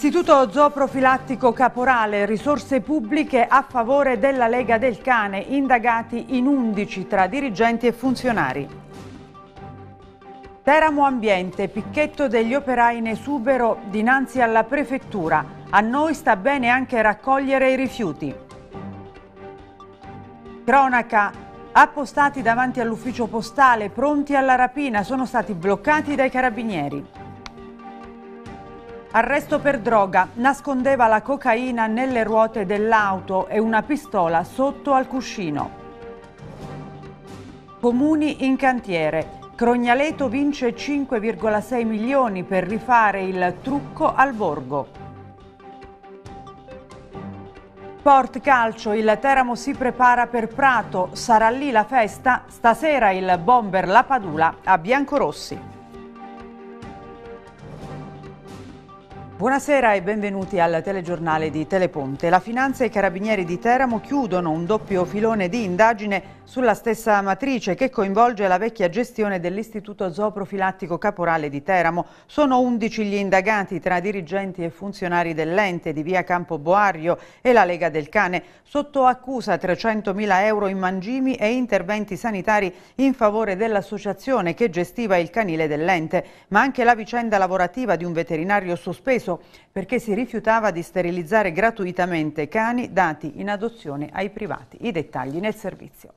Istituto zooprofilattico Caporale, risorse pubbliche a favore della Lega del Cane, indagati in 11 tra dirigenti e funzionari. Teramo Ambiente, picchetto degli operai in esubero dinanzi alla prefettura. A noi sta bene anche raccogliere i rifiuti. Cronaca, appostati davanti all'ufficio postale, pronti alla rapina, sono stati bloccati dai carabinieri. Arresto per droga, nascondeva la cocaina nelle ruote dell'auto e una pistola sotto al cuscino. Comuni in cantiere. Crognaleto vince 5,6 milioni per rifare il trucco al borgo. Sport Calcio, il Teramo si prepara per Prato, sarà lì la festa, stasera il bomber La Padula a Biancorossi. Buonasera e benvenuti al telegiornale di Teleponte. La Finanza e i Carabinieri di Teramo chiudono un doppio filone di indagine sulla stessa matrice che coinvolge la vecchia gestione dell'Istituto Zooprofilattico Caporale di Teramo. Sono 11 gli indagati tra dirigenti e funzionari dell'ente di via Campo Boario e la Lega del Cane, sotto accusa 300.000 euro in mangimi e interventi sanitari in favore dell'associazione che gestiva il canile dell'ente, ma anche la vicenda lavorativa di un veterinario sospeso preso perché si rifiutava di sterilizzare gratuitamente cani dati in adozione ai privati. I dettagli nel servizio.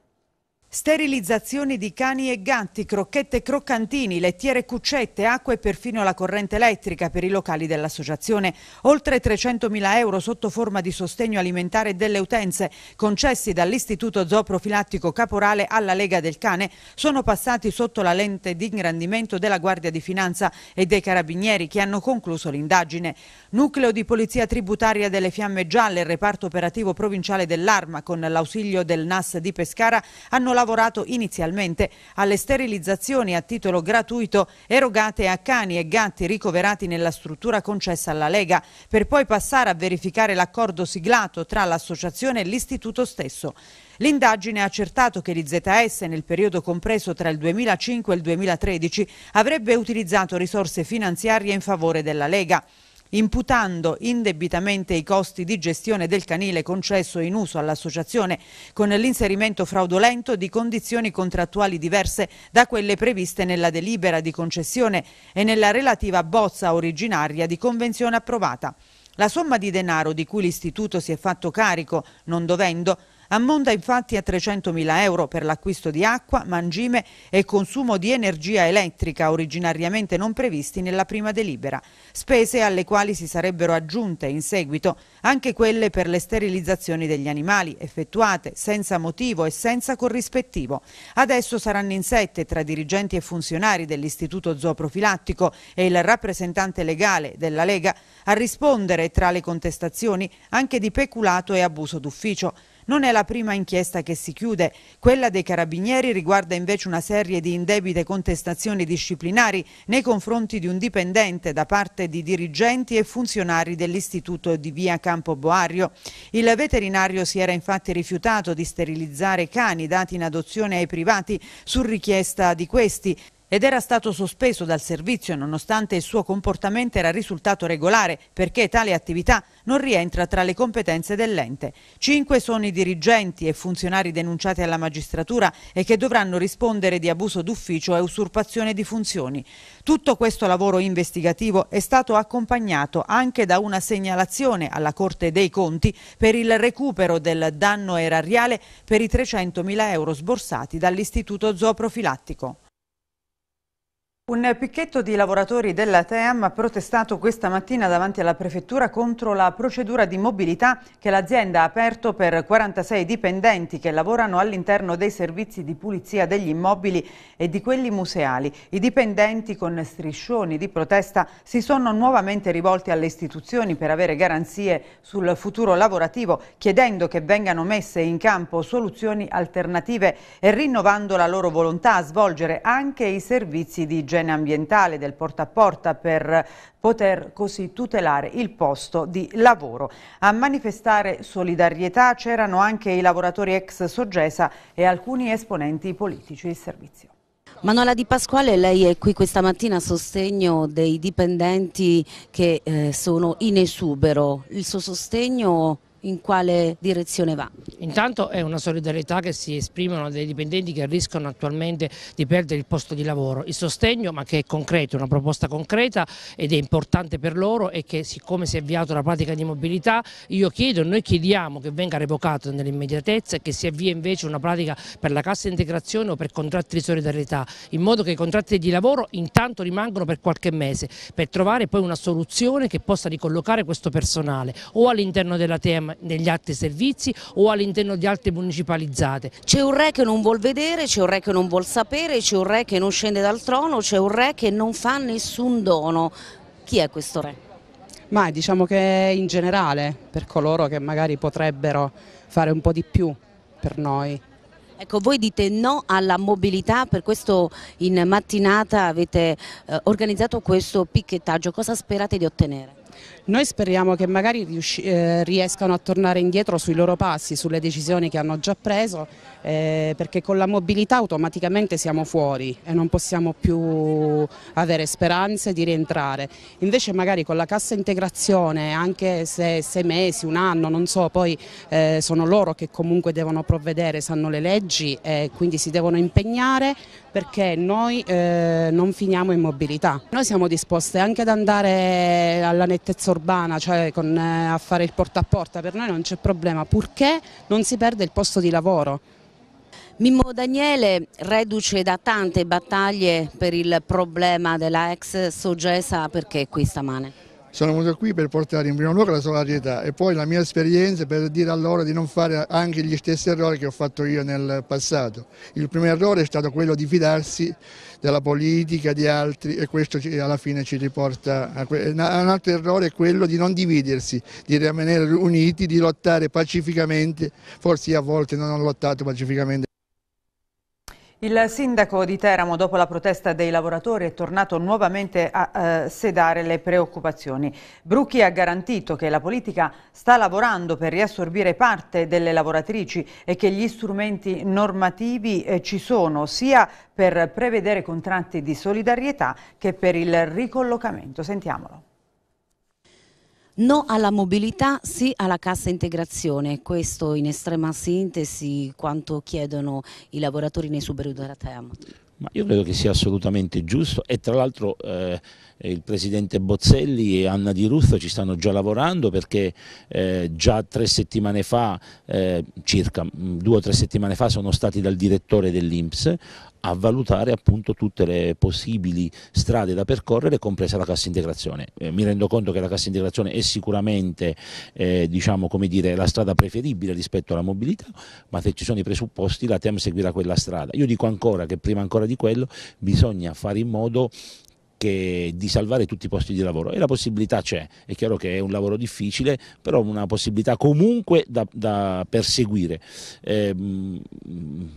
Sterilizzazioni di cani e gatti, crocchette croccantini, lettiere cuccette, acqua e perfino la corrente elettrica per i locali dell'associazione. Oltre 300.000 euro sotto forma di sostegno alimentare delle utenze concessi dall'Istituto Zooprofilattico Caporale alla Lega del Cane sono passati sotto la lente di ingrandimento della Guardia di Finanza e dei Carabinieri che hanno concluso l'indagine. Nucleo di Polizia Tributaria delle Fiamme Gialle e Reparto Operativo Provinciale dell'Arma con l'ausilio del NAS di Pescara hanno lavorato inizialmente alle sterilizzazioni a titolo gratuito erogate a cani e gatti ricoverati nella struttura concessa alla Lega per poi passare a verificare l'accordo siglato tra l'associazione e l'istituto stesso. L'indagine ha accertato che l'IZS nel periodo compreso tra il 2005 e il 2013 avrebbe utilizzato risorse finanziarie in favore della Lega imputando indebitamente i costi di gestione del canile concesso in uso all'associazione con l'inserimento fraudolento di condizioni contrattuali diverse da quelle previste nella delibera di concessione e nella relativa bozza originaria di convenzione approvata. La somma di denaro di cui l'Istituto si è fatto carico, non dovendo, Ammonta infatti a 300.000 euro per l'acquisto di acqua, mangime e consumo di energia elettrica originariamente non previsti nella prima delibera. Spese alle quali si sarebbero aggiunte in seguito anche quelle per le sterilizzazioni degli animali effettuate senza motivo e senza corrispettivo. Adesso saranno in sette tra dirigenti e funzionari dell'Istituto Zooprofilattico e il rappresentante legale della Lega a rispondere tra le contestazioni anche di peculato e abuso d'ufficio. Non è la prima inchiesta che si chiude. Quella dei carabinieri riguarda invece una serie di indebite contestazioni disciplinari nei confronti di un dipendente da parte di dirigenti e funzionari dell'istituto di via Campo Boario. Il veterinario si era infatti rifiutato di sterilizzare cani dati in adozione ai privati su richiesta di questi ed era stato sospeso dal servizio nonostante il suo comportamento era risultato regolare perché tale attività non rientra tra le competenze dell'ente. Cinque sono i dirigenti e funzionari denunciati alla magistratura e che dovranno rispondere di abuso d'ufficio e usurpazione di funzioni. Tutto questo lavoro investigativo è stato accompagnato anche da una segnalazione alla Corte dei Conti per il recupero del danno erariale per i 300.000 euro sborsati dall'Istituto Zooprofilattico. Un picchetto di lavoratori della TEAM ha protestato questa mattina davanti alla Prefettura contro la procedura di mobilità che l'azienda ha aperto per 46 dipendenti che lavorano all'interno dei servizi di pulizia degli immobili e di quelli museali. I dipendenti con striscioni di protesta si sono nuovamente rivolti alle istituzioni per avere garanzie sul futuro lavorativo, chiedendo che vengano messe in campo soluzioni alternative e rinnovando la loro volontà a svolgere anche i servizi di gestione l'igiene ambientale del porta a porta per poter così tutelare il posto di lavoro. A manifestare solidarietà c'erano anche i lavoratori ex Sorgesa e alcuni esponenti politici di servizio. Manuela Di Pasquale, lei è qui questa mattina a sostegno dei dipendenti che eh, sono in esubero. Il suo sostegno in quale direzione va? Intanto è una solidarietà che si esprimono dei dipendenti che rischiano attualmente di perdere il posto di lavoro, il sostegno ma che è concreto, è una proposta concreta ed è importante per loro e che siccome si è avviato la pratica di mobilità io chiedo, noi chiediamo che venga revocato nell'immediatezza e che si avvia invece una pratica per la cassa integrazione o per contratti di solidarietà in modo che i contratti di lavoro intanto rimangano per qualche mese per trovare poi una soluzione che possa ricollocare questo personale o all'interno della TEM negli altri servizi o all'interno di altre municipalizzate. C'è un re che non vuol vedere, c'è un re che non vuol sapere, c'è un re che non scende dal trono, c'è un re che non fa nessun dono. Chi è questo re? Ma diciamo che in generale, per coloro che magari potrebbero fare un po' di più per noi. Ecco, voi dite no alla mobilità, per questo in mattinata avete eh, organizzato questo picchettaggio, cosa sperate di ottenere? Noi speriamo che magari eh, riescano a tornare indietro sui loro passi, sulle decisioni che hanno già preso, eh, perché con la mobilità automaticamente siamo fuori e non possiamo più avere speranze di rientrare. Invece magari con la cassa integrazione, anche se sei mesi, un anno, non so, poi eh, sono loro che comunque devono provvedere, sanno le leggi e eh, quindi si devono impegnare, perché noi eh, non finiamo in mobilità. Noi siamo disposte anche ad andare alla nettezza urbana, cioè con, eh, a fare il porta a porta, per noi non c'è problema, purché non si perde il posto di lavoro. Mimmo Daniele, reduce da tante battaglie per il problema della ex Sogesa, perché qui stamane? Sono venuto qui per portare in primo luogo la solidarietà e poi la mia esperienza per dire a loro di non fare anche gli stessi errori che ho fatto io nel passato. Il primo errore è stato quello di fidarsi della politica, di altri e questo alla fine ci riporta a un altro errore è quello di non dividersi, di rimanere uniti, di lottare pacificamente, forse a volte non ho lottato pacificamente. Il sindaco di Teramo, dopo la protesta dei lavoratori, è tornato nuovamente a eh, sedare le preoccupazioni. Brucchi ha garantito che la politica sta lavorando per riassorbire parte delle lavoratrici e che gli strumenti normativi eh, ci sono sia per prevedere contratti di solidarietà che per il ricollocamento. Sentiamolo. No alla mobilità, sì alla cassa integrazione, questo in estrema sintesi quanto chiedono i lavoratori nei superiori da Teramo. Ma io credo che sia assolutamente giusto e tra l'altro eh, il presidente Bozzelli e Anna Di Russo ci stanno già lavorando perché eh, già tre settimane fa, eh, circa mm, due o tre settimane fa, sono stati dal direttore dell'Inps a valutare appunto tutte le possibili strade da percorrere, compresa la cassa integrazione. Eh, mi rendo conto che la cassa integrazione è sicuramente eh, diciamo, dire, la strada preferibile rispetto alla mobilità, ma se ci sono i presupposti la TEM seguirà quella strada. Io dico ancora che prima ancora di quello bisogna fare in modo che di salvare tutti i posti di lavoro e la possibilità c'è, è chiaro che è un lavoro difficile, però una possibilità comunque da, da perseguire. Eh,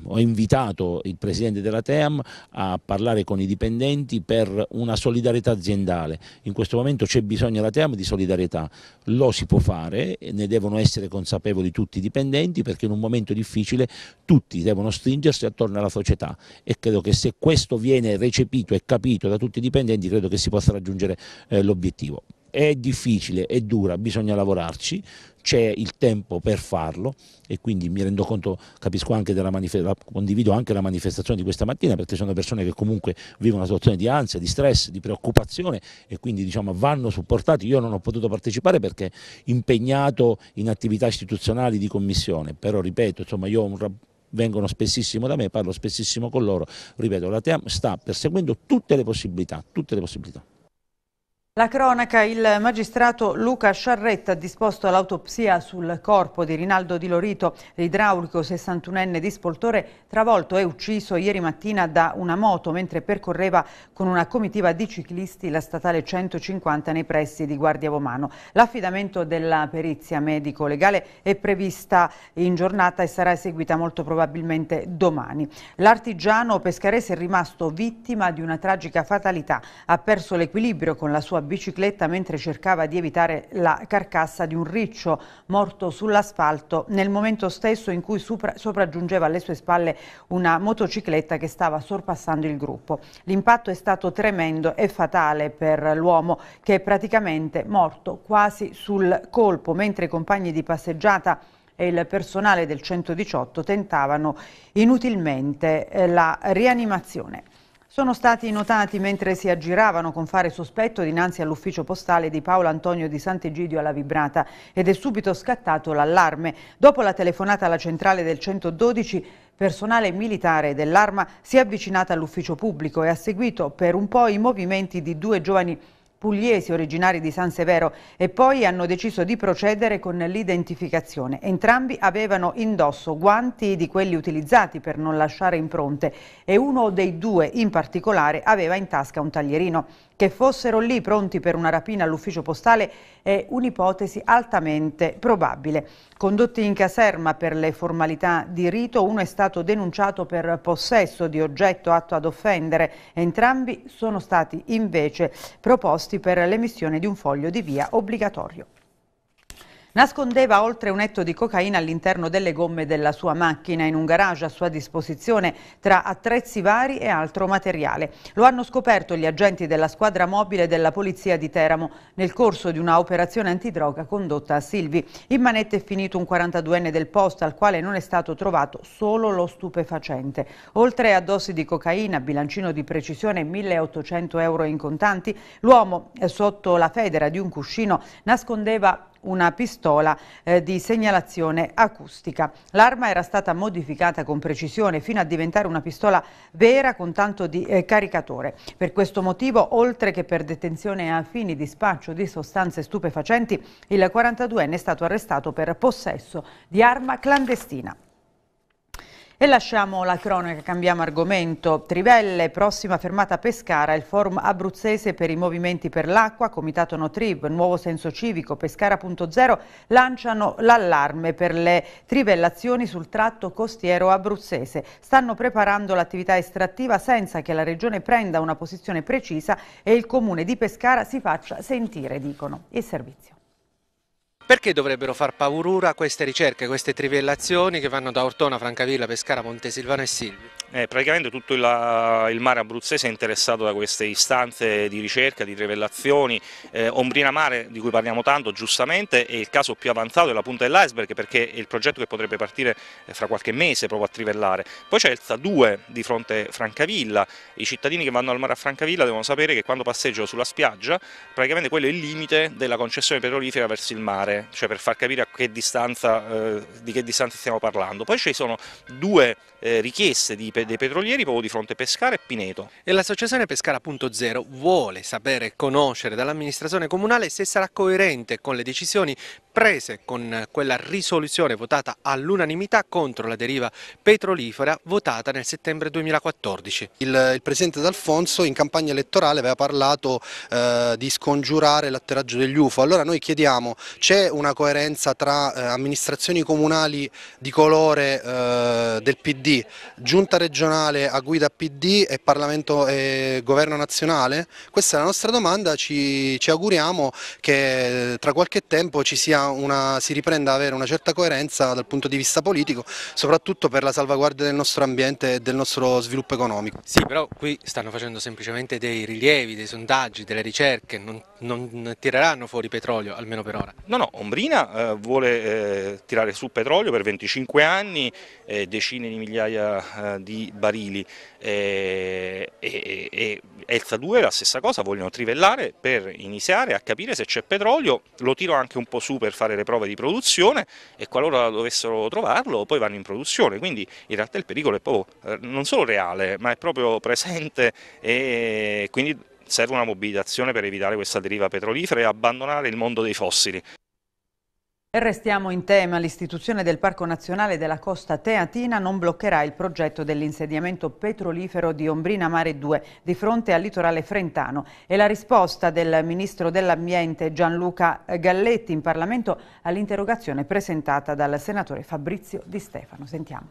ho invitato il presidente della TEAM a parlare con i dipendenti per una solidarietà aziendale, in questo momento c'è bisogno della TEAM di solidarietà, lo si può fare, ne devono essere consapevoli tutti i dipendenti perché in un momento difficile tutti devono stringersi attorno alla società e credo che se questo viene recepito e capito da tutti i dipendenti dipendenti credo che si possa raggiungere eh, l'obiettivo. È difficile, è dura, bisogna lavorarci, c'è il tempo per farlo e quindi mi rendo conto, capisco anche della condivido anche la manifestazione di questa mattina perché sono persone che comunque vivono una situazione di ansia, di stress, di preoccupazione e quindi diciamo, vanno supportati. Io non ho potuto partecipare perché impegnato in attività istituzionali di commissione, però ripeto, insomma, io ho un rapporto vengono spessissimo da me, parlo spessissimo con loro, ripeto, la TEAM sta perseguendo tutte le possibilità, tutte le possibilità. La cronaca, il magistrato Luca Sciarretta ha disposto l'autopsia sul corpo di Rinaldo Di Lorito, l'idraulico 61enne di Spoltore, travolto e ucciso ieri mattina da una moto mentre percorreva con una comitiva di ciclisti la statale 150 nei pressi di Guardia Vomano. L'affidamento della perizia medico-legale è prevista in giornata e sarà eseguita molto probabilmente domani. L'artigiano pescarese è rimasto vittima di una tragica fatalità, ha perso l'equilibrio con la sua bicicletta mentre cercava di evitare la carcassa di un riccio morto sull'asfalto nel momento stesso in cui sopra sopraggiungeva alle sue spalle una motocicletta che stava sorpassando il gruppo. L'impatto è stato tremendo e fatale per l'uomo che è praticamente morto quasi sul colpo mentre i compagni di passeggiata e il personale del 118 tentavano inutilmente eh, la rianimazione. Sono stati notati mentre si aggiravano con fare sospetto dinanzi all'ufficio postale di Paolo Antonio di Sant'Egidio alla Vibrata ed è subito scattato l'allarme. Dopo la telefonata alla centrale del 112, personale militare dell'Arma si è avvicinata all'ufficio pubblico e ha seguito per un po' i movimenti di due giovani pugliesi originari di San Severo e poi hanno deciso di procedere con l'identificazione. Entrambi avevano indosso guanti di quelli utilizzati per non lasciare impronte e uno dei due in particolare aveva in tasca un taglierino. Che fossero lì pronti per una rapina all'ufficio postale è un'ipotesi altamente probabile. Condotti in caserma per le formalità di rito, uno è stato denunciato per possesso di oggetto atto ad offendere, entrambi sono stati invece proposti per l'emissione di un foglio di via obbligatorio. Nascondeva oltre un etto di cocaina all'interno delle gomme della sua macchina in un garage a sua disposizione tra attrezzi vari e altro materiale. Lo hanno scoperto gli agenti della squadra mobile della polizia di Teramo nel corso di una operazione antidroga condotta a Silvi. In manette è finito un 42enne del posto al quale non è stato trovato solo lo stupefacente. Oltre a dosi di cocaina, bilancino di precisione 1800 euro in contanti, l'uomo eh, sotto la federa di un cuscino nascondeva una pistola eh, di segnalazione acustica. L'arma era stata modificata con precisione fino a diventare una pistola vera con tanto di eh, caricatore. Per questo motivo, oltre che per detenzione a fini di spaccio di sostanze stupefacenti, il 42enne è stato arrestato per possesso di arma clandestina. E lasciamo la cronaca, cambiamo argomento. Trivelle, prossima fermata Pescara, il forum abruzzese per i movimenti per l'acqua, Comitato Notriv, Nuovo Senso Civico, Pescara.0 lanciano l'allarme per le trivellazioni sul tratto costiero abruzzese. Stanno preparando l'attività estrattiva senza che la Regione prenda una posizione precisa e il Comune di Pescara si faccia sentire, dicono. Il servizio. Perché dovrebbero far paura queste ricerche, queste trivellazioni che vanno da Ortona, Francavilla, Pescara, Montesilvano e Silvi? Eh, praticamente tutto il, eh, il, mare abruzzese è interessato da queste istanze di ricerca, di trivellazioni. Eh, Ombrina Mare, di cui parliamo tanto, giustamente, è il caso più avanzato, è la punta dell'iceberg perché è il progetto che potrebbe partire eh, fra qualche mese proprio a trivellare. Poi c'è il za 2 di fronte Francavilla. I cittadini che vanno al mare a Francavilla devono sapere che quando passeggiano sulla spiaggia, praticamente quello è il limite della concessione petrolifera verso il mare lineare, cioè per far capire che distanza, eh, di che distanza stiamo parlando. Poi ci sono due eh, richieste di, dei petrolieri proprio di fronte Pescara e Pineto. E l'associazione Pescara.0 vuole sapere e conoscere dall'amministrazione comunale se sarà coerente con le decisioni prese con quella risoluzione votata all'unanimità contro la deriva petrolifera votata nel settembre 2014. Il, il presidente D'Alfonso in campagna elettorale aveva parlato eh, di scongiurare l'atterraggio degli UFO, allora noi chiediamo c'è una coerenza tra eh, amministrazioni comunali di colore eh, del PD, giunta regionale a guida PD e Parlamento e Governo nazionale? Questa è la nostra domanda, ci, ci auguriamo che eh, tra qualche tempo una, si riprenda ad avere una certa coerenza dal punto di vista politico, soprattutto per la salvaguardia del nostro ambiente e del nostro sviluppo economico. Sì, però qui stanno facendo semplicemente dei rilievi, dei sondaggi, delle ricerche, non, non tireranno fuori petrolio, almeno per ora. No, no, Ombrina eh, vuole eh, tirare su petrolio per 25 anni, eh, decine di migliaia eh, di barili eh, e, e, Elsa 2 la stessa cosa, vogliono trivellare per iniziare a capire se c'è petrolio, lo tiro anche un po' su per fare le prove di produzione e qualora dovessero trovarlo poi vanno in produzione, quindi in realtà il pericolo è proprio eh, non solo reale ma è proprio presente e quindi serve una mobilitazione per evitare questa deriva petrolifera e abbandonare il mondo dei fossili. E restiamo in tema, l'istituzione del Parco Nazionale della Costa Teatina non bloccherà il progetto dell'insediamento petrolifero di Ombrina Mare 2 di fronte al litorale frentano e la risposta del Ministro dell'Ambiente Gianluca Galletti in Parlamento all'interrogazione presentata dal senatore Fabrizio Di Stefano. Sentiamo.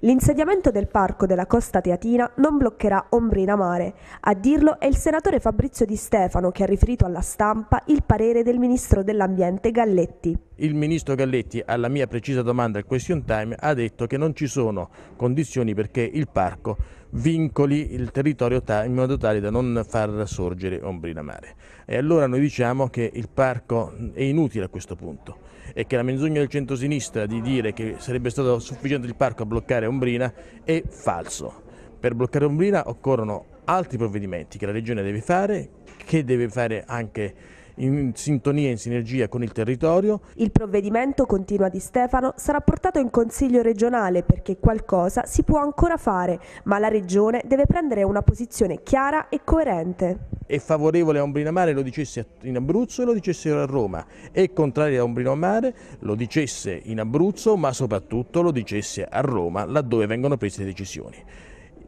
L'insediamento del parco della Costa Teatina non bloccherà Ombrina Mare. A dirlo è il senatore Fabrizio Di Stefano che ha riferito alla stampa il parere del ministro dell'Ambiente Galletti. Il ministro Galletti, alla mia precisa domanda al question time, ha detto che non ci sono condizioni perché il parco vincoli il territorio in modo tale da non far sorgere ombrina mare. E allora noi diciamo che il parco è inutile a questo punto e che la menzogna del centrosinistra di dire che sarebbe stato sufficiente il parco a bloccare ombrina è falso. Per bloccare ombrina occorrono altri provvedimenti che la regione deve fare, che deve fare anche in sintonia e in sinergia con il territorio. Il provvedimento, continua Di Stefano, sarà portato in Consiglio regionale perché qualcosa si può ancora fare, ma la Regione deve prendere una posizione chiara e coerente. È favorevole a Ombrino Mare lo dicesse in Abruzzo e lo dicesse a Roma, è contrario a Ombrino Mare lo dicesse in Abruzzo ma soprattutto lo dicesse a Roma laddove vengono prese le decisioni.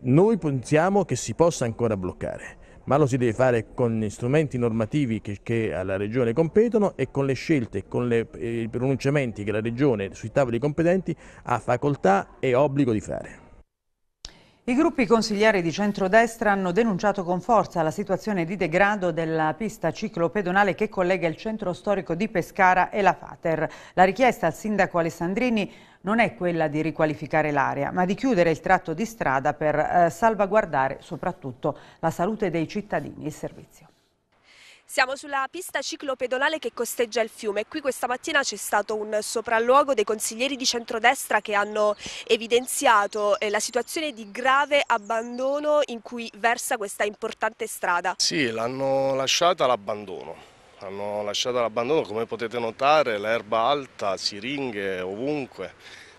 Noi pensiamo che si possa ancora bloccare ma lo si deve fare con gli strumenti normativi che, che alla Regione competono e con le scelte, con le, eh, i pronunciamenti che la Regione sui tavoli competenti ha facoltà e obbligo di fare. I gruppi consigliari di centrodestra hanno denunciato con forza la situazione di degrado della pista ciclopedonale che collega il centro storico di Pescara e la Fater. La richiesta al sindaco Alessandrini non è quella di riqualificare l'area, ma di chiudere il tratto di strada per eh, salvaguardare soprattutto la salute dei cittadini e il servizio. Siamo sulla pista ciclopedonale che costeggia il fiume. Qui questa mattina c'è stato un sopralluogo dei consiglieri di centrodestra che hanno evidenziato eh, la situazione di grave abbandono in cui versa questa importante strada. Sì, l'hanno lasciata all'abbandono. Hanno lasciata all'abbandono, come potete notare, l'erba alta, siringhe ovunque.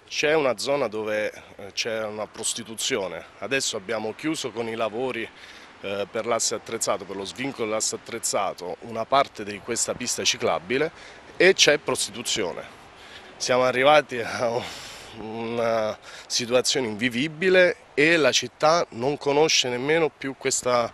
C'è una zona dove eh, c'è una prostituzione. Adesso abbiamo chiuso con i lavori eh, per l'asse attrezzato, per lo svincolo dell'asse attrezzato, una parte di questa pista ciclabile e c'è prostituzione. Siamo arrivati a una situazione invivibile e la città non conosce nemmeno più questa,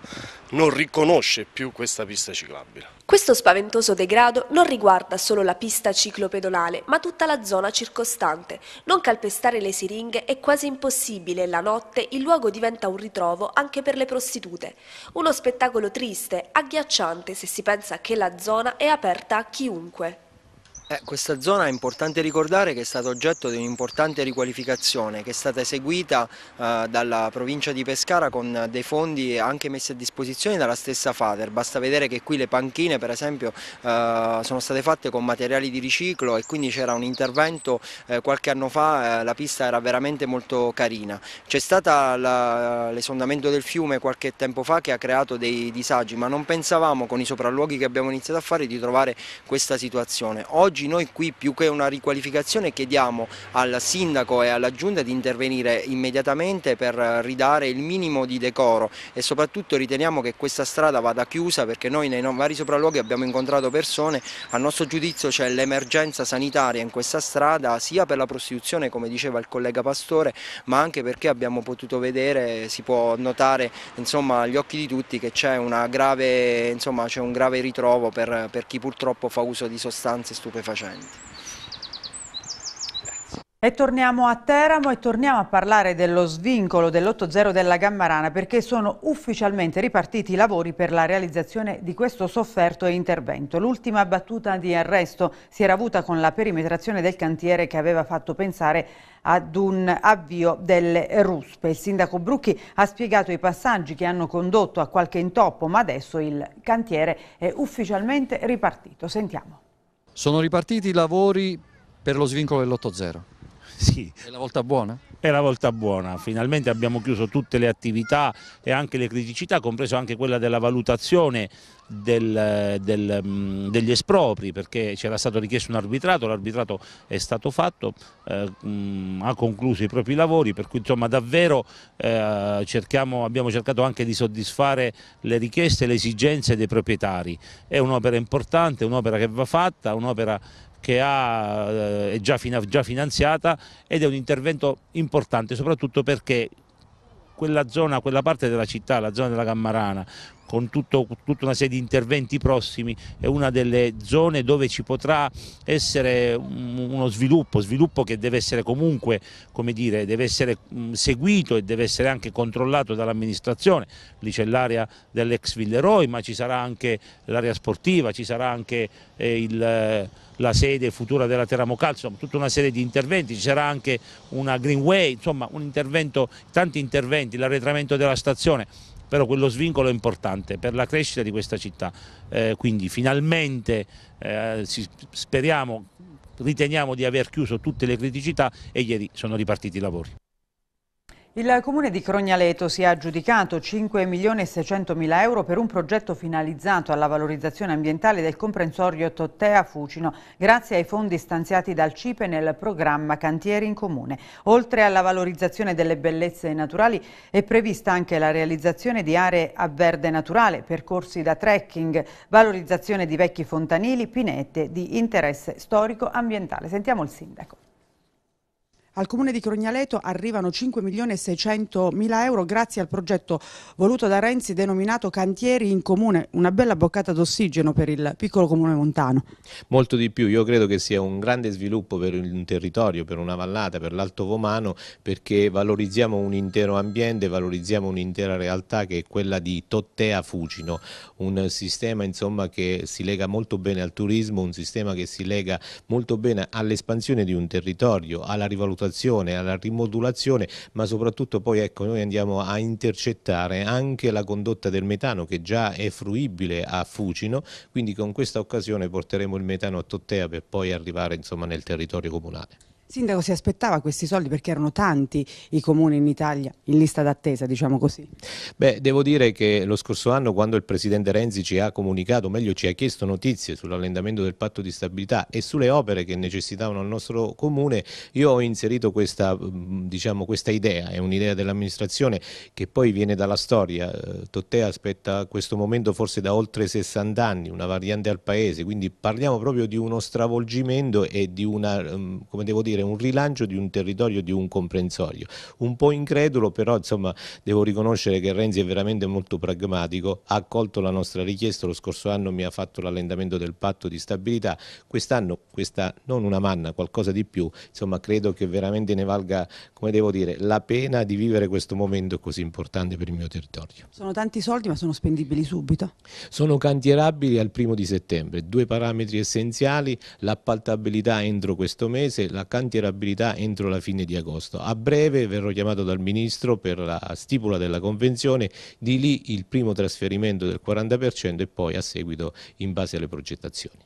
non riconosce più questa pista ciclabile. Questo spaventoso degrado non riguarda solo la pista ciclopedonale, ma tutta la zona circostante. Non calpestare le siringhe è quasi impossibile la notte il luogo diventa un ritrovo anche per le prostitute. Uno spettacolo triste, agghiacciante se si pensa che la zona è aperta a chiunque. Eh, questa zona è importante ricordare che è stata oggetto di un'importante riqualificazione che è stata eseguita eh, dalla provincia di Pescara con dei fondi anche messi a disposizione dalla stessa Fader. Basta vedere che qui le panchine per esempio eh, sono state fatte con materiali di riciclo e quindi c'era un intervento eh, qualche anno fa, eh, la pista era veramente molto carina. C'è stato l'esondamento del fiume qualche tempo fa che ha creato dei disagi ma non pensavamo con i sopralluoghi che abbiamo iniziato a fare di trovare questa situazione. Oggi oggi noi qui più che una riqualificazione chiediamo al sindaco e alla giunta di intervenire immediatamente per ridare il minimo di decoro e soprattutto riteniamo che questa strada vada chiusa perché noi nei vari sopralluoghi abbiamo incontrato persone, a nostro giudizio c'è l'emergenza sanitaria in questa strada sia per la prostituzione come diceva il collega Pastore ma anche perché abbiamo potuto vedere, si può notare insomma agli occhi di tutti che c'è un grave ritrovo per, per chi purtroppo fa uso di sostanze stupefacenti facenti. E torniamo a Teramo e torniamo a parlare dello svincolo dell'8.0 0 della Gammarana perché sono ufficialmente ripartiti i lavori per la realizzazione di questo sofferto intervento. L'ultima battuta di arresto si era avuta con la perimetrazione del cantiere che aveva fatto pensare ad un avvio delle ruspe. Il sindaco Brucchi ha spiegato i passaggi che hanno condotto a qualche intoppo ma adesso il cantiere è ufficialmente ripartito. Sentiamo. Sono ripartiti i lavori per lo svincolo dell'8-0? Sì. È la volta buona? è la volta buona. Finalmente abbiamo chiuso tutte le attività e anche le criticità, compreso anche quella della valutazione del, del, mm, degli espropri perché c'era stato richiesto un arbitrato, l'arbitrato è stato fatto, eh, mm, ha concluso i propri lavori per cui insomma davvero eh, abbiamo cercato anche di soddisfare le richieste e le esigenze dei proprietari. È un'opera importante, un'opera che va fatta, un'opera che ha, eh, è già, già finanziata ed è un intervento importante soprattutto perché quella zona, quella parte della città, la zona della Gammarana, con tutto, tutta una serie di interventi prossimi è una delle zone dove ci potrà essere uno sviluppo, sviluppo che deve essere comunque, come dire, deve essere mm, seguito e deve essere anche controllato dall'amministrazione, lì c'è l'area dell'ex Villeroi ma ci sarà anche l'area sportiva, ci sarà anche eh, il la sede futura della Teramo Calcio, insomma, tutta una serie di interventi, ci sarà anche una Greenway, insomma un intervento, tanti interventi, l'arretramento della stazione però quello svincolo è importante per la crescita di questa città, eh, quindi finalmente eh, speriamo, riteniamo di aver chiuso tutte le criticità e ieri sono ripartiti i lavori. Il comune di Crognaleto si è aggiudicato 5.600.000 euro per un progetto finalizzato alla valorizzazione ambientale del comprensorio Tottea Fucino grazie ai fondi stanziati dal CIPE nel programma Cantieri in Comune. Oltre alla valorizzazione delle bellezze naturali è prevista anche la realizzazione di aree a verde naturale, percorsi da trekking, valorizzazione di vecchi fontanili, pinette di interesse storico-ambientale. Sentiamo il sindaco. Al comune di Crognaleto arrivano 5 milioni e 600 mila euro grazie al progetto voluto da Renzi denominato Cantieri in Comune, una bella boccata d'ossigeno per il piccolo comune montano. Molto di più, io credo che sia un grande sviluppo per un territorio, per una vallata, per l'Alto Vomano, perché valorizziamo un intero ambiente, valorizziamo un'intera realtà che è quella di Tottea Fucino, un sistema insomma, che si lega molto bene al turismo, un sistema che si lega molto bene all'espansione di un territorio, alla rivalutazione impostazione, alla rimodulazione, ma soprattutto poi ecco, noi andiamo a intercettare anche la condotta del metano che già è fruibile a Fucino, quindi con questa occasione porteremo il metano a Tottea per poi arrivare insomma, nel territorio comunale. Sindaco, si aspettava questi soldi perché erano tanti i comuni in Italia in lista d'attesa, diciamo così? Beh, devo dire che lo scorso anno quando il Presidente Renzi ci ha comunicato, o meglio ci ha chiesto notizie sull'allendamento del patto di stabilità e sulle opere che necessitavano al nostro comune, io ho inserito questa, mm, diciamo, questa idea, è un'idea dell'amministrazione che poi viene dalla storia. Eh, Tottea aspetta questo momento forse da oltre 60 anni, una variante al paese, quindi parliamo proprio di uno stravolgimento e di una, mm, come devo dire, favorire un rilancio di un territorio, di un comprensorio. Un po' incredulo, però insomma devo riconoscere che Renzi è veramente molto pragmatico, ha accolto la nostra richiesta, lo scorso anno mi ha fatto l'allentamento del patto di stabilità, quest'anno questa non una manna, qualcosa di più, insomma credo che veramente ne valga, come devo dire, la pena di vivere questo momento così importante per il mio territorio. Sono tanti soldi ma sono spendibili subito? Sono cantierabili al primo di settembre, due parametri essenziali, l'appaltabilità entro questo mese, la cantierabilità antierabilità entro la fine di agosto. A breve verrò chiamato dal Ministro per la stipula della convenzione, di lì il primo trasferimento del 40% e poi a seguito in base alle progettazioni.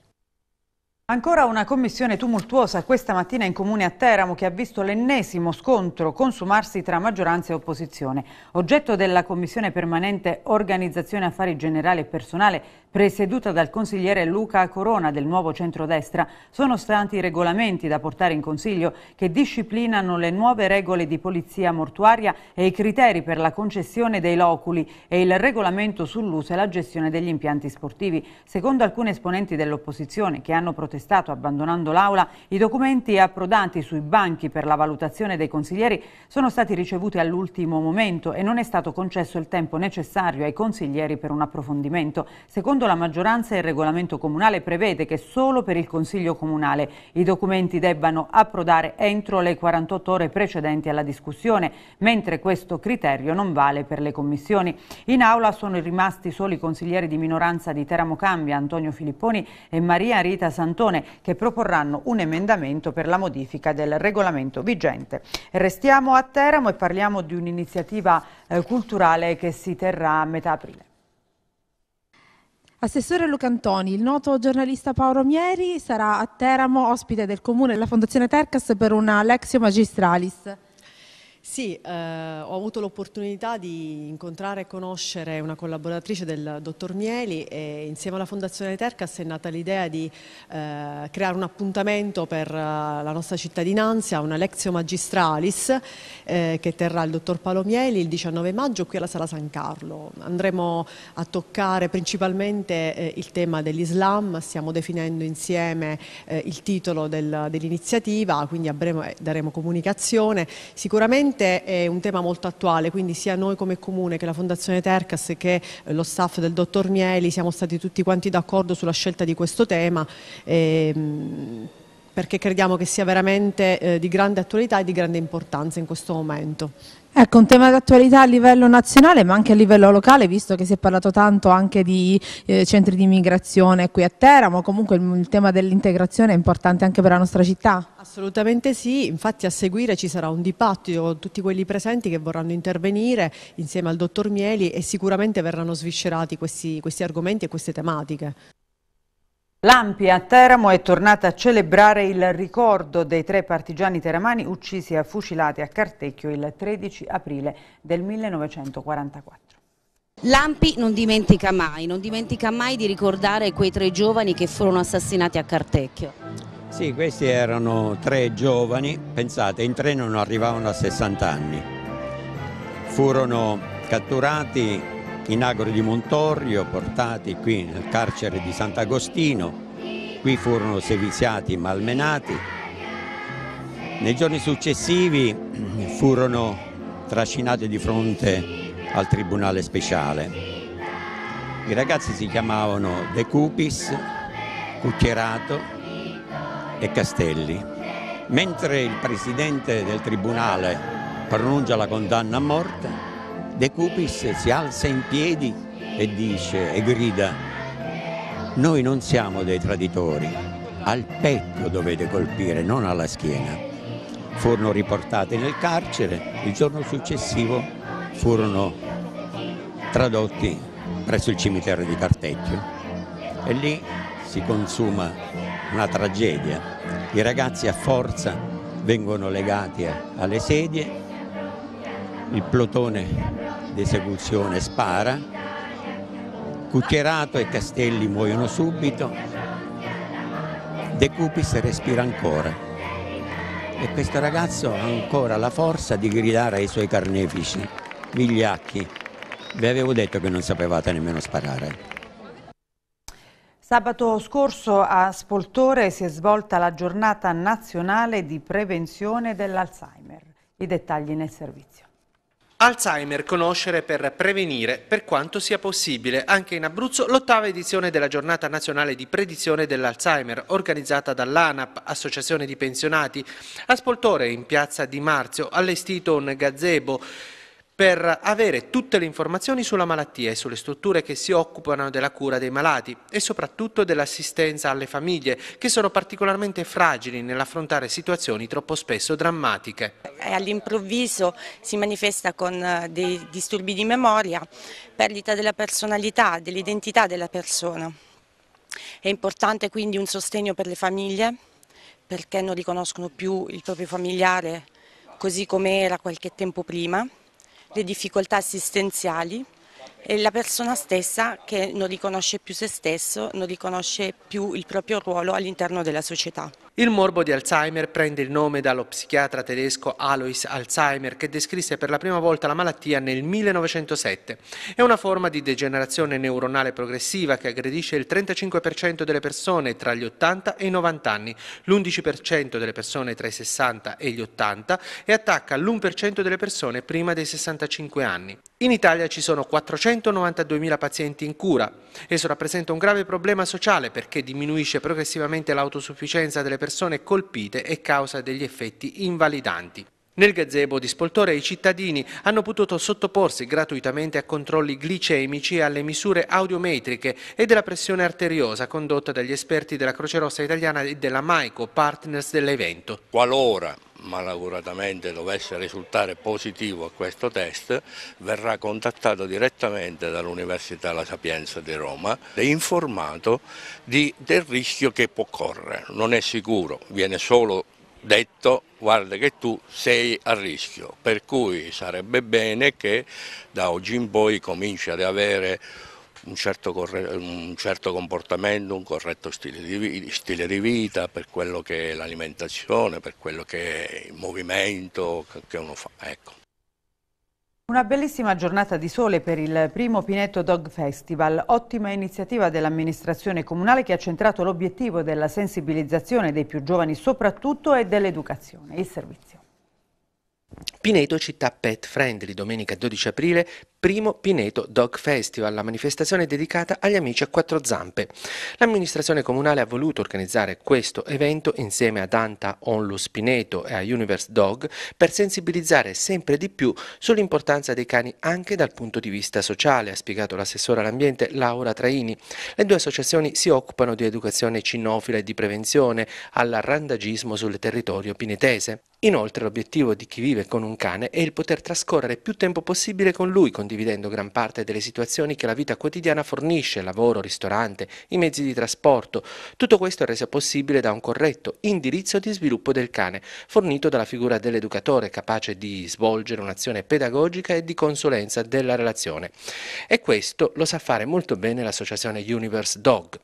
Ancora una commissione tumultuosa questa mattina in comune a Teramo che ha visto l'ennesimo scontro consumarsi tra maggioranza e opposizione. Oggetto della commissione permanente Organizzazione Affari Generali e Personale, presieduta dal consigliere Luca Corona del nuovo centrodestra, sono stati i regolamenti da portare in consiglio che disciplinano le nuove regole di polizia mortuaria e i criteri per la concessione dei loculi e il regolamento sull'uso e la gestione degli impianti sportivi. Secondo alcuni esponenti dell'opposizione che hanno protestato attestato abbandonando l'aula, i documenti approdati sui banchi per la valutazione dei consiglieri sono stati ricevuti all'ultimo momento e non è stato concesso il tempo necessario ai consiglieri per un approfondimento. Secondo la maggioranza il regolamento comunale prevede che solo per il Consiglio Comunale i documenti debbano approdare entro le 48 ore precedenti alla discussione, mentre questo criterio non vale per le commissioni. In aula sono rimasti solo i consiglieri di minoranza di Teramo Cambia, Antonio Filipponi e Maria Rita Santoni Commissione che proporranno un emendamento per la modifica del regolamento vigente. Restiamo a Teramo e parliamo di un'iniziativa eh, culturale che si terrà a metà aprile. Assessore Luca Antoni, il noto giornalista Paolo Mieri sarà a Teramo ospite del Comune della Fondazione Tercas per una Lexio Magistralis. Sì, eh, ho avuto l'opportunità di incontrare e conoscere una collaboratrice del dottor Mieli e insieme alla Fondazione Tercas è nata l'idea di eh, creare un appuntamento per eh, la nostra cittadinanza, una Lexio Magistralis eh, che terrà il dottor Paolo Mieli il 19 maggio qui alla Sala San Carlo. Andremo a toccare principalmente eh, il tema dell'Islam, stiamo definendo insieme eh, il titolo del, dell'iniziativa, quindi a daremo comunicazione. Sicuramente sicuramente è un tema molto attuale, quindi sia noi come Comune che la Fondazione Tercas che eh, lo staff del Dottor Mieli siamo stati tutti quanti d'accordo sulla scelta di questo tema. Ehm, perché crediamo che sia veramente eh, di grande attualità e di grande importanza in questo momento. Ecco, un tema d'attualità a livello nazionale ma anche a livello locale, visto che si è parlato tanto anche di eh, centri di immigrazione qui a Teramo, comunque il, il tema dell'integrazione è importante anche per la nostra città. Assolutamente sì, infatti a seguire ci sarà un dibattito con tutti quelli presenti che vorranno intervenire insieme al dottor Mieli e sicuramente verranno sviscerati questi, questi argomenti e queste tematiche. L'Ampi a Teramo è tornata a celebrare il ricordo dei tre partigiani teramani uccisi e fucilati a Cartecchio il 13 aprile del 1944. Lampi non dimentica mai, non dimentica mai di ricordare quei tre giovani che furono assassinati a Cartecchio. Sì, questi erano tre giovani, pensate, in treno non arrivavano a 60 anni. Furono catturati in agro di Montorio, portati qui nel carcere di Sant'Agostino. Qui furono seviziati e malmenati. Nei giorni successivi furono trascinati di fronte al tribunale speciale. I ragazzi si chiamavano De Cupis, Cucchierato e Castelli. Mentre il presidente del tribunale pronuncia la condanna a morte, De Cupis si alza in piedi e dice e grida noi non siamo dei traditori, al petto dovete colpire, non alla schiena. Furono riportati nel carcere, il giorno successivo furono tradotti presso il cimitero di Cartecchio e lì si consuma una tragedia. I ragazzi a forza vengono legati alle sedie, il plotone di esecuzione spara, Cuccherato e Castelli muoiono subito, De Cupis respira ancora e questo ragazzo ha ancora la forza di gridare ai suoi carnefici, migliacchi, vi avevo detto che non sapevate nemmeno sparare. Sabato scorso a Spoltore si è svolta la giornata nazionale di prevenzione dell'Alzheimer. I dettagli nel servizio. Alzheimer conoscere per prevenire per quanto sia possibile. Anche in Abruzzo l'ottava edizione della giornata nazionale di predizione dell'Alzheimer organizzata dall'ANAP, Associazione di Pensionati, a Spoltore in piazza di Marzio, allestito un gazebo per avere tutte le informazioni sulla malattia e sulle strutture che si occupano della cura dei malati e soprattutto dell'assistenza alle famiglie che sono particolarmente fragili nell'affrontare situazioni troppo spesso drammatiche. Eh, all'improvviso si manifesta con eh, dei disturbi di memoria, perdita della personalità, dell'identità della persona. È importante quindi un sostegno per le famiglie perché non riconoscono più il proprio familiare così come era qualche tempo prima le difficoltà assistenziali e la persona stessa che non riconosce più se stesso, non riconosce più il proprio ruolo all'interno della società. Il morbo di Alzheimer prende il nome dallo psichiatra tedesco Alois Alzheimer che descrisse per la prima volta la malattia nel 1907. È una forma di degenerazione neuronale progressiva che aggredisce il 35% delle persone tra gli 80 e i 90 anni, l'11% delle persone tra i 60 e gli 80 e attacca l'1% delle persone prima dei 65 anni. In Italia ci sono 492.000 pazienti in cura. Esso rappresenta un grave problema sociale perché diminuisce progressivamente l'autosufficienza delle persone persone colpite e causa degli effetti invalidanti. Nel gazebo di Spoltore i cittadini hanno potuto sottoporsi gratuitamente a controlli glicemici e alle misure audiometriche e della pressione arteriosa condotta dagli esperti della Croce Rossa Italiana e della Maico, partners dell'evento. Qualora malauguratamente dovesse risultare positivo a questo test, verrà contattato direttamente dall'Università La Sapienza di Roma e informato di, del rischio che può correre. Non è sicuro, viene solo detto guarda che tu sei a rischio, per cui sarebbe bene che da oggi in poi cominci ad avere un certo, corre, un certo comportamento, un corretto stile di, stile di, vita per quello che è l'alimentazione, per quello che è il movimento che uno fa. Ecco. Una bellissima giornata di sole per il primo Pineto Dog Festival, ottima iniziativa dell'amministrazione comunale che ha centrato l'obiettivo della sensibilizzazione dei più giovani soprattutto e dell'educazione, il servizio. Pineto città pet friendly domenica 12 aprile primo Pineto Dog Festival, la manifestazione dedicata agli amici a quattro zampe. L'amministrazione comunale ha voluto organizzare questo evento insieme ad Anta Onlus Pineto e a Universe Dog per sensibilizzare sempre di più sull'importanza dei cani anche dal punto di vista sociale, ha spiegato l'assessore all'ambiente Laura Traini. Le due associazioni si occupano di educazione cinofila e di prevenzione all'arrandagismo sul territorio pinetese. Inoltre l'obiettivo di chi vive con un cane è il poter trascorrere più tempo possibile con lui, con condividendo gran parte delle situazioni che la vita quotidiana fornisce, lavoro, ristorante, i mezzi di trasporto. Tutto questo è reso possibile da un corretto indirizzo di sviluppo del cane, fornito dalla figura dell'educatore capace di svolgere un'azione pedagogica e di consulenza della relazione. E questo lo sa fare molto bene l'associazione Universe Dog.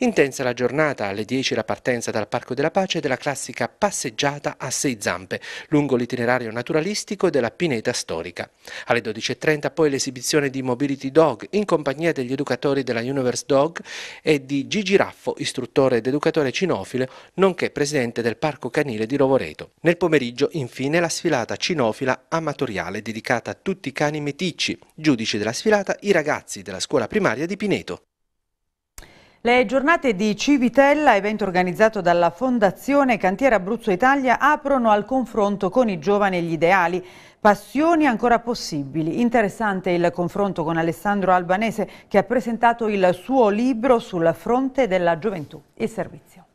Intensa la giornata, alle 10 la partenza dal Parco della Pace della classica passeggiata a sei zampe, lungo l'itinerario naturalistico della pineta storica. Alle 12.30 poi poi l'esibizione di Mobility Dog in compagnia degli educatori della Universe Dog e di Gigi Raffo, istruttore ed educatore cinofile, nonché presidente del Parco Canile di Rovoreto. Nel pomeriggio, infine, la sfilata cinofila amatoriale dedicata a tutti i cani meticci. Giudici della sfilata i ragazzi della scuola primaria di Pineto. Le giornate di Civitella, evento organizzato dalla Fondazione Cantiere Abruzzo Italia, aprono al confronto con i giovani e gli ideali. Passioni ancora possibili. Interessante il confronto con Alessandro Albanese che ha presentato il suo libro sul fronte della gioventù e servizio.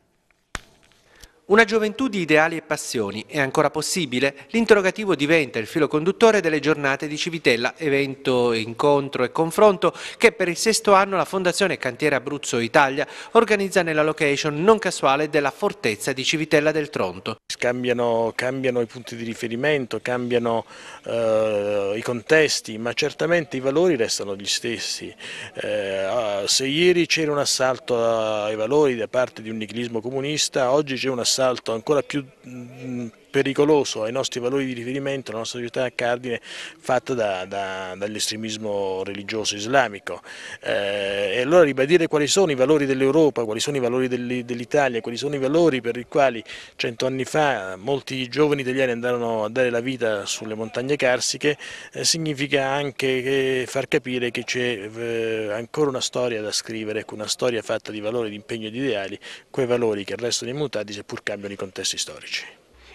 Una gioventù di ideali e passioni è ancora possibile? L'interrogativo diventa il filo conduttore delle giornate di Civitella, evento, incontro e confronto che per il sesto anno la Fondazione Cantiere Abruzzo Italia organizza nella location non casuale della fortezza di Civitella del Tronto. Cambiano, cambiano i punti di riferimento, cambiano eh, i contesti, ma certamente i valori restano gli stessi. Eh, se ieri c'era un assalto ai valori da parte di un nichilismo comunista, oggi c'è un assalto ancora più mm, pericoloso ai nostri valori di riferimento, alla nostra società cardine fatta da, da, dall'estremismo religioso islamico. Eh, e allora ribadire quali sono i valori dell'Europa, quali sono i valori dell'Italia, quali sono i valori per i quali cento anni fa molti giovani italiani andarono a dare la vita sulle montagne carsiche, eh, significa anche far capire che c'è eh, ancora una storia da scrivere, ecco, una storia fatta di valori, di impegno e di ideali, quei valori che restano immutati seppur cambiano i contesti storici.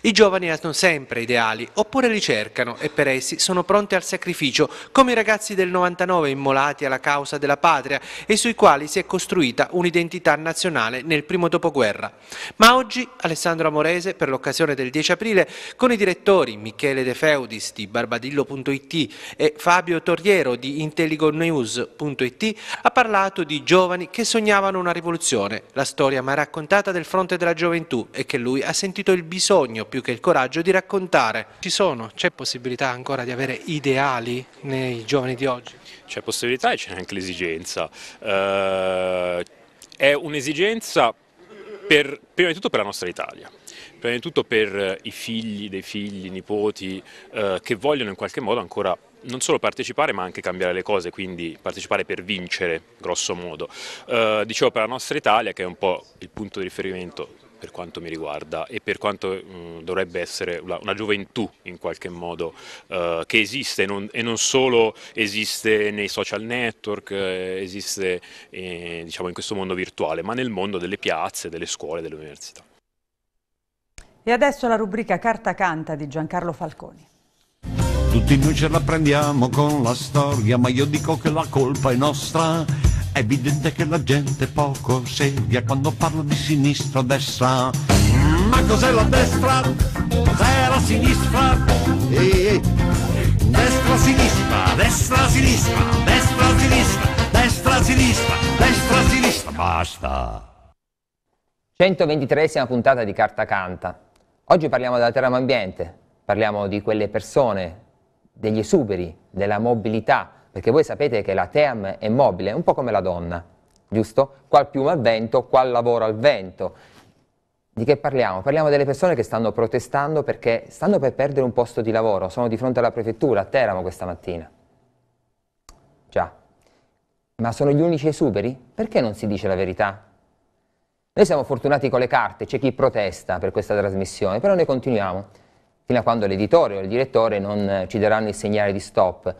I giovani hanno sempre ideali, oppure li cercano e per essi sono pronti al sacrificio, come i ragazzi del 99 immolati alla causa della patria e sui quali si è costruita un'identità nazionale nel primo dopoguerra. Ma oggi Alessandro Amorese, per l'occasione del 10 aprile, con i direttori Michele De Feudis di Barbadillo.it e Fabio Torriero di Intelligonews.it, ha parlato di giovani che sognavano una rivoluzione, la storia mai raccontata del fronte della gioventù e che lui ha sentito il bisogno più che il coraggio di raccontare. Ci sono, c'è possibilità ancora di avere ideali nei giovani di oggi? C'è possibilità e c'è anche l'esigenza. Eh, è un'esigenza per, prima di tutto per la nostra Italia, prima di tutto per eh, i figli dei figli, i nipoti eh, che vogliono in qualche modo ancora non solo partecipare ma anche cambiare le cose, quindi partecipare per vincere, grosso modo. Eh, dicevo per la nostra Italia che è un po' il punto di riferimento per quanto mi riguarda e per quanto mh, mm, dovrebbe essere una, una, gioventù in qualche modo uh, che esiste non, e non solo esiste nei social network, eh, esiste eh, diciamo in questo mondo virtuale, ma nel mondo delle piazze, delle scuole, delle università. E adesso la rubrica Carta Canta di Giancarlo Falconi. Tutti noi ce la prendiamo con la storia, ma io dico che la colpa è nostra è evidente che la gente poco segue quando parla di sinistra o destra. Ma cos'è la destra? Cos'è la sinistra? ehi. destra, sinistra, destra, sinistra, destra, sinistra, destra, sinistra, destra, sinistra. Basta. 123esima puntata di Carta Canta. Oggi parliamo della terra ambiente, parliamo di quelle persone, degli esuberi, della mobilità, perché voi sapete che la Team è mobile, un po' come la donna, giusto? Qual piuma al vento, qual lavoro al vento. Di che parliamo? Parliamo delle persone che stanno protestando perché stanno per perdere un posto di lavoro, sono di fronte alla prefettura a Teramo questa mattina. Già. Ma sono gli unici esuberi? Perché non si dice la verità? Noi siamo fortunati con le carte, c'è chi protesta per questa trasmissione, però noi continuiamo fino a quando l'editore o il direttore non ci daranno il segnale di stop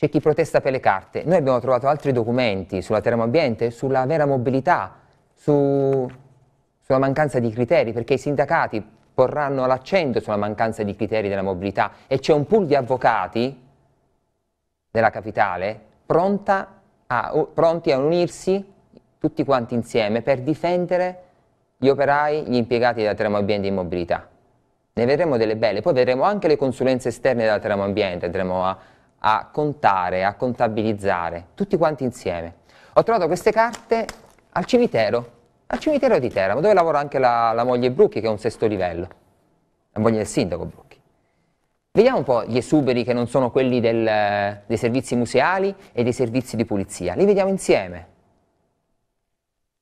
c'è chi protesta per le carte. Noi abbiamo trovato altri documenti sulla termoambiente, sulla vera mobilità, su, sulla mancanza di criteri, perché i sindacati porranno l'accento sulla mancanza di criteri della mobilità e c'è un pool di avvocati della capitale a, pronti a unirsi tutti quanti insieme per difendere gli operai, gli impiegati della termoambiente in mobilità. Ne vedremo delle belle, poi vedremo anche le consulenze esterne della termoambiente, andremo a a contare, a contabilizzare, tutti quanti insieme. Ho trovato queste carte al cimitero, al cimitero di Teramo, dove lavora anche la, la moglie Brucchi, che è un sesto livello, la moglie del sindaco Brucchi. Vediamo un po' gli esuberi che non sono quelli del, dei servizi museali e dei servizi di pulizia, li vediamo insieme.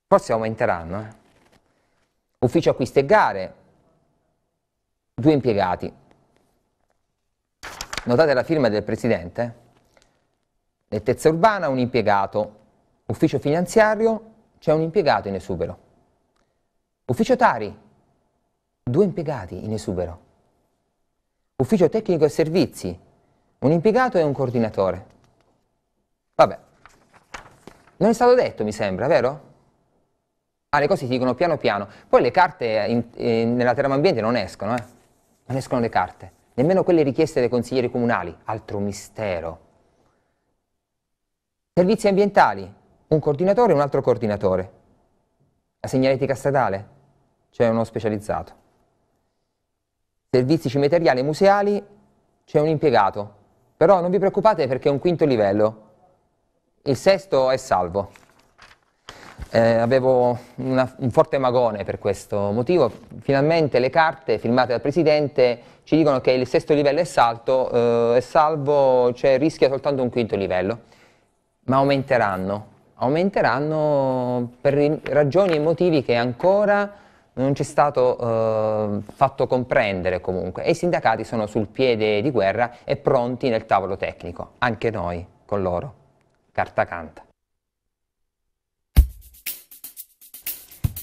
Forse aumenteranno. Eh? Ufficio acquisti e gare, due impiegati, Notate la firma del presidente? Nettezza urbana, un impiegato. Ufficio finanziario, c'è un impiegato in esubero. Ufficio Tari, due impiegati in esubero. Ufficio tecnico e servizi, un impiegato e un coordinatore. Vabbè, non è stato detto mi sembra, vero? Ah, le cose si dicono piano piano. Poi le carte in, in, eh, nella terra ambiente non escono, eh? Non escono le carte nemmeno quelle richieste dai consiglieri comunali, altro mistero. Servizi ambientali, un coordinatore e un altro coordinatore. La segnaletica statale, c'è cioè uno specializzato. Servizi cimiteriali e museali, c'è un impiegato. Però non vi preoccupate perché è un quinto livello. Il sesto è salvo. Eh, avevo una, un forte magone per questo motivo. Finalmente le carte firmate dal Presidente ci dicono che il sesto livello è, salto, eh, salvo, cioè rischia soltanto un quinto livello, ma aumenteranno, aumenteranno per ragioni e motivi che ancora non ci è stato eh, fatto comprendere comunque e i sindacati sono sul piede di guerra e pronti nel tavolo tecnico, anche noi con loro, carta canta.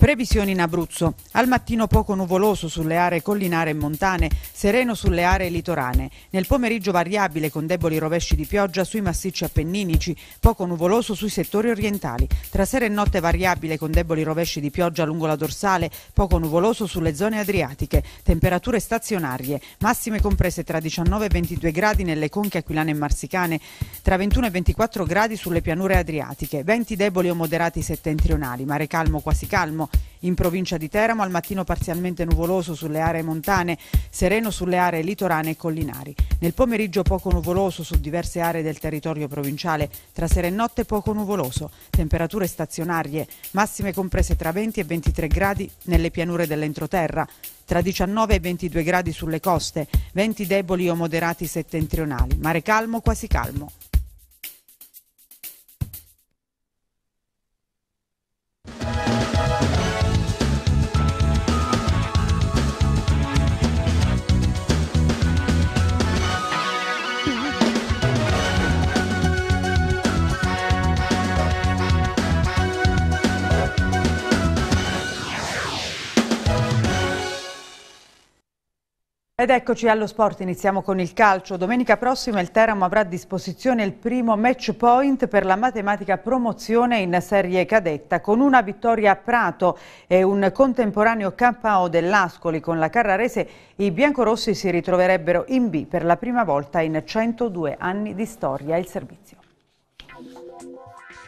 Previsioni in Abruzzo. Al mattino poco nuvoloso sulle aree collinare e montane, sereno sulle aree litorane. Nel pomeriggio variabile con deboli rovesci di pioggia sui massicci appenninici, poco nuvoloso sui settori orientali. Tra sera e notte variabile con deboli rovesci di pioggia lungo la dorsale, poco nuvoloso sulle zone adriatiche. Temperature stazionarie, massime comprese tra 19 e 22 gradi nelle conche aquilane e marsicane, tra 21 e 24 gradi sulle pianure adriatiche, venti deboli o moderati settentrionali, mare calmo quasi calmo, in provincia di Teramo al mattino parzialmente nuvoloso sulle aree montane, sereno sulle aree litorane e collinari. Nel pomeriggio poco nuvoloso su diverse aree del territorio provinciale, tra sera e notte poco nuvoloso, temperature stazionarie, massime comprese tra 20 e 23 gradi nelle pianure dell'entroterra, tra 19 e 22 gradi sulle coste, venti deboli o moderati settentrionali, mare calmo quasi calmo. Ed eccoci allo sport, iniziamo con il calcio. Domenica prossima il Teramo avrà a disposizione il primo match point per la matematica promozione in Serie Cadetta con una vittoria a Prato e un contemporaneo KO dell'Ascoli con la Carrarese. I biancorossi si ritroverebbero in B per la prima volta in 102 anni di storia. Il servizio.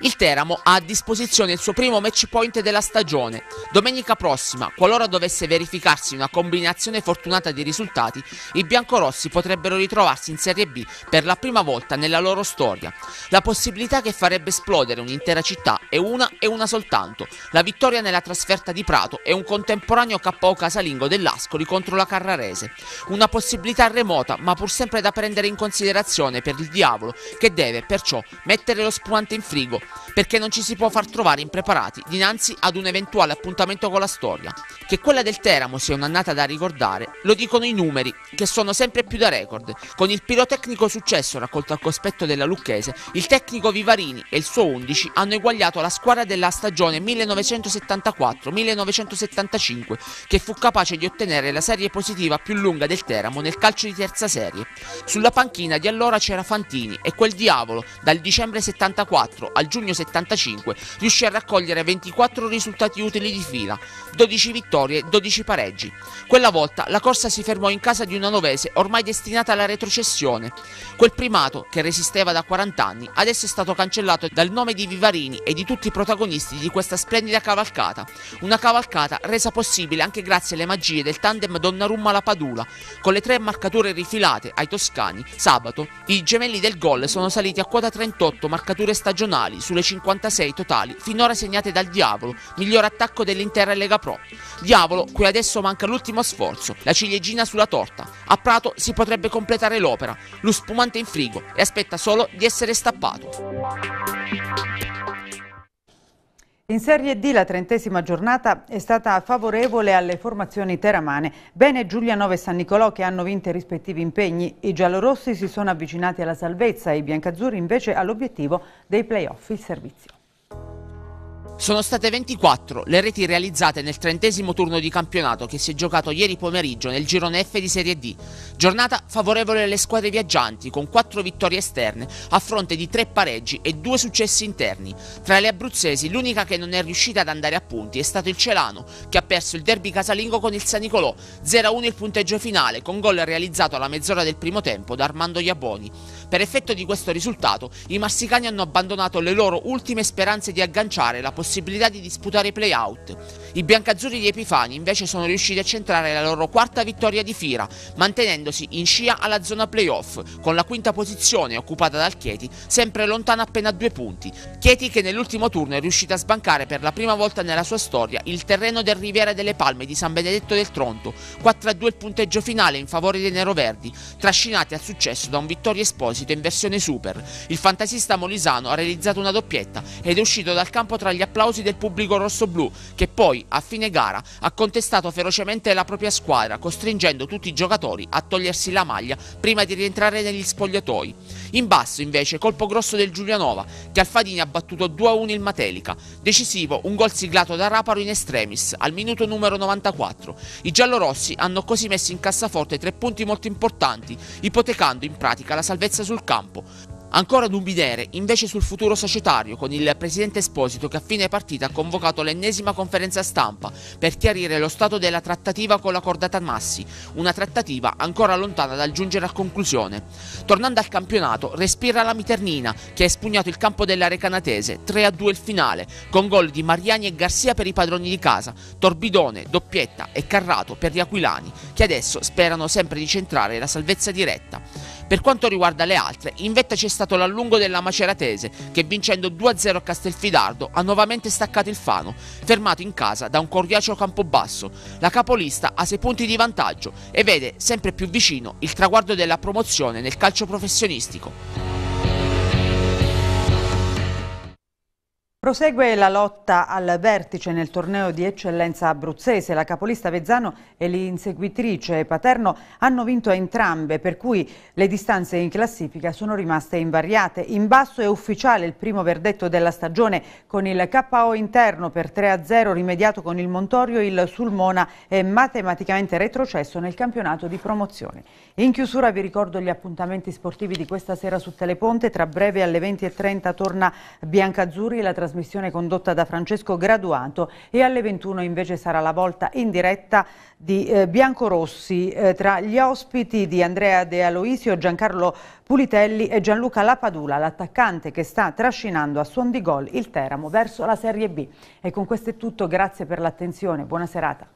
Il Teramo ha a disposizione il suo primo match point della stagione. Domenica prossima, qualora dovesse verificarsi una combinazione fortunata di risultati, i biancorossi potrebbero ritrovarsi in Serie B per la prima volta nella loro storia. La possibilità che farebbe esplodere un'intera città è una e una soltanto, la vittoria nella trasferta di Prato e un contemporaneo KO casalingo dell'Ascoli contro la Carrarese. Una possibilità remota ma pur sempre da prendere in considerazione per il diavolo che deve perciò mettere lo spumante in frigo perché non ci si può far trovare impreparati dinanzi ad un eventuale appuntamento con la storia. Che quella del Teramo sia un'annata da ricordare, lo dicono i numeri, che sono sempre più da record, con il pirotecnico successo raccolto al cospetto della Lucchese, il tecnico Vivarini e il suo 11 hanno eguagliato la squadra della stagione 1974-1975, che fu capace di ottenere la serie positiva più lunga del Teramo nel calcio di terza serie. Sulla panchina di allora c'era Fantini e quel diavolo, dal dicembre 74 al giugno giugno 75 riuscì a raccogliere 24 risultati utili di fila, 12 vittorie, 12 pareggi. Quella volta la corsa si fermò in casa di una novese ormai destinata alla retrocessione. Quel primato, che resisteva da 40 anni, adesso è stato cancellato dal nome di Vivarini e di tutti i protagonisti di questa splendida cavalcata. Una cavalcata resa possibile anche grazie alle magie del tandem Donnarumma-La Padula, con le tre marcature rifilate ai toscani. Sabato, i gemelli del gol sono saliti a quota 38 marcature stagionali sulle 56 totali finora segnate dal Diavolo, miglior attacco dell'intera Lega Pro. Diavolo, cui adesso manca l'ultimo sforzo, la ciliegina sulla torta. A Prato si potrebbe completare l'opera, lo spumante in frigo e aspetta solo di essere stappato. In Serie D la trentesima giornata è stata favorevole alle formazioni teramane. Bene Giulianova e San Nicolò che hanno vinto i rispettivi impegni. I giallorossi si sono avvicinati alla salvezza e i biancazzurri invece all'obiettivo dei playoff. Il servizio. Sono state 24 le reti realizzate nel trentesimo turno di campionato che si è giocato ieri pomeriggio nel girone F di Serie D. Giornata favorevole alle squadre viaggianti con 4 vittorie esterne a fronte di 3 pareggi e 2 successi interni. Tra le abruzzesi l'unica che non è riuscita ad andare a punti è stato il Celano che ha perso il derby casalingo con il San Nicolò 0-1 il punteggio finale con gol realizzato alla mezz'ora del primo tempo da Armando Iaboni. Per effetto di questo risultato i marsicani hanno abbandonato le loro ultime speranze di agganciare la posizione possibilità di disputare i playout. I biancazzurri di Epifani invece sono riusciti a centrare la loro quarta vittoria di fila, mantenendosi in scia alla zona playoff, con la quinta posizione occupata dal Chieti, sempre lontana appena due punti. Chieti che nell'ultimo turno è riuscita a sbancare per la prima volta nella sua storia il terreno del Riviera delle Palme di San Benedetto del Tronto, 4-2 il punteggio finale in favore dei neroverdi, trascinati al successo da un vittorio esposito in versione super. Il fantasista molisano ha realizzato una doppietta ed è uscito dal campo tra gli appelli applausi del pubblico rossoblù, che poi, a fine gara, ha contestato ferocemente la propria squadra, costringendo tutti i giocatori a togliersi la maglia prima di rientrare negli spogliatoi. In basso, invece, colpo grosso del Giulianova, che Alfadini ha battuto 2-1 il Matelica. Decisivo, un gol siglato da Raparo in estremis, al minuto numero 94. I giallorossi hanno così messo in cassaforte tre punti molto importanti, ipotecando in pratica la salvezza sul campo. Ancora ad un bidere, invece sul futuro societario, con il presidente Esposito che a fine partita ha convocato l'ennesima conferenza stampa per chiarire lo stato della trattativa con la cordata Massi, una trattativa ancora lontana dal giungere a conclusione. Tornando al campionato, respira la Miternina che ha espugnato il campo della Recanatese, 3-2 il finale, con gol di Mariani e Garcia per i padroni di casa, Torbidone, doppietta e Carrato per gli Aquilani, che adesso sperano sempre di centrare la salvezza diretta. Per quanto riguarda le altre, in vetta c'è stato l'allungo della Maceratese, che vincendo 2-0 a Castelfidardo ha nuovamente staccato il Fano, fermato in casa da un Coriaceo Campobasso. La capolista ha 6 punti di vantaggio e vede sempre più vicino il traguardo della promozione nel calcio professionistico. Prosegue la lotta al vertice nel torneo di eccellenza abruzzese. La capolista Vezzano e l'inseguitrice Paterno hanno vinto entrambe, per cui le distanze in classifica sono rimaste invariate. In basso è ufficiale il primo verdetto della stagione con il KO interno per 3-0 rimediato con il Montorio, il Sulmona è matematicamente retrocesso nel campionato di promozione. In chiusura vi ricordo gli appuntamenti sportivi di questa sera su Teleponte. Tra breve alle 20.30 torna Biancazzurri e la trasmissione trasmissione condotta da Francesco Graduato e alle 21 invece sarà la volta in diretta di eh, Biancorossi eh, tra gli ospiti di Andrea De Aloisio, Giancarlo Pulitelli e Gianluca Lapadula, l'attaccante che sta trascinando a suon di gol il Teramo verso la Serie B. E con questo è tutto, grazie per l'attenzione, buona serata.